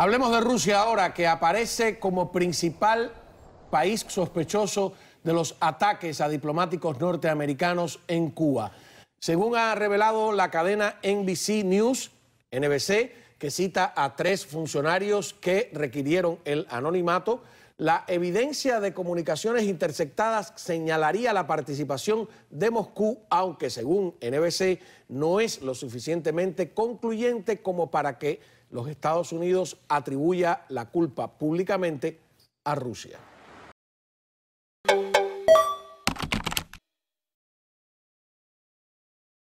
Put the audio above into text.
Hablemos de Rusia ahora, que aparece como principal país sospechoso de los ataques a diplomáticos norteamericanos en Cuba. Según ha revelado la cadena NBC News, NBC, que cita a tres funcionarios que requirieron el anonimato. La evidencia de comunicaciones interceptadas señalaría la participación de Moscú, aunque según NBC no es lo suficientemente concluyente como para que los Estados Unidos atribuya la culpa públicamente a Rusia.